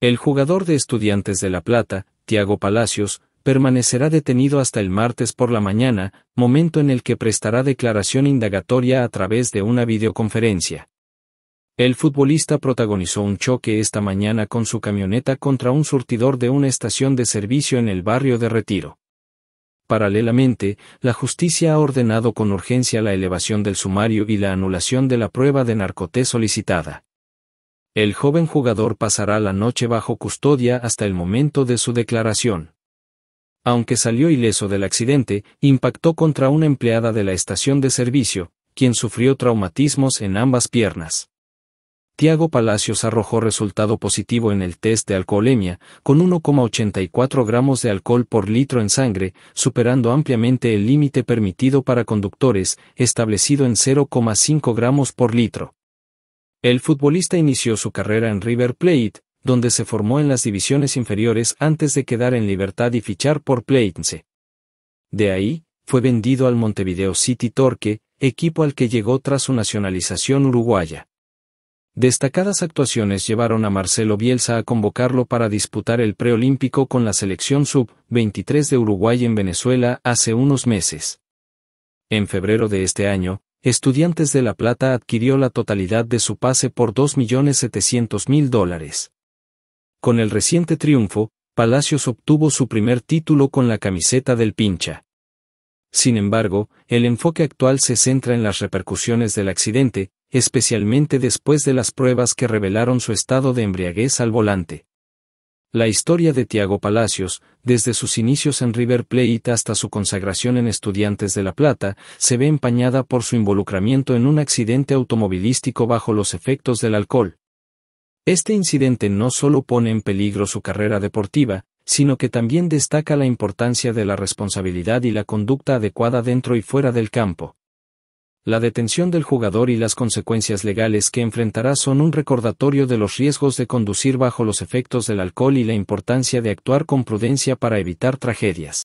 El jugador de Estudiantes de La Plata, Tiago Palacios, permanecerá detenido hasta el martes por la mañana, momento en el que prestará declaración indagatoria a través de una videoconferencia. El futbolista protagonizó un choque esta mañana con su camioneta contra un surtidor de una estación de servicio en el barrio de Retiro. Paralelamente, la justicia ha ordenado con urgencia la elevación del sumario y la anulación de la prueba de narcotés solicitada. El joven jugador pasará la noche bajo custodia hasta el momento de su declaración. Aunque salió ileso del accidente, impactó contra una empleada de la estación de servicio, quien sufrió traumatismos en ambas piernas. Tiago Palacios arrojó resultado positivo en el test de alcoholemia, con 1,84 gramos de alcohol por litro en sangre, superando ampliamente el límite permitido para conductores, establecido en 0,5 gramos por litro. El futbolista inició su carrera en River Plate, donde se formó en las divisiones inferiores antes de quedar en libertad y fichar por Platense. De ahí, fue vendido al Montevideo City Torque, equipo al que llegó tras su nacionalización uruguaya. Destacadas actuaciones llevaron a Marcelo Bielsa a convocarlo para disputar el preolímpico con la selección sub-23 de Uruguay en Venezuela hace unos meses. En febrero de este año, Estudiantes de La Plata adquirió la totalidad de su pase por 2.700.000 dólares. Con el reciente triunfo, Palacios obtuvo su primer título con la camiseta del pincha. Sin embargo, el enfoque actual se centra en las repercusiones del accidente, especialmente después de las pruebas que revelaron su estado de embriaguez al volante. La historia de Tiago Palacios, desde sus inicios en River Plate hasta su consagración en Estudiantes de La Plata, se ve empañada por su involucramiento en un accidente automovilístico bajo los efectos del alcohol. Este incidente no solo pone en peligro su carrera deportiva, sino que también destaca la importancia de la responsabilidad y la conducta adecuada dentro y fuera del campo. La detención del jugador y las consecuencias legales que enfrentará son un recordatorio de los riesgos de conducir bajo los efectos del alcohol y la importancia de actuar con prudencia para evitar tragedias.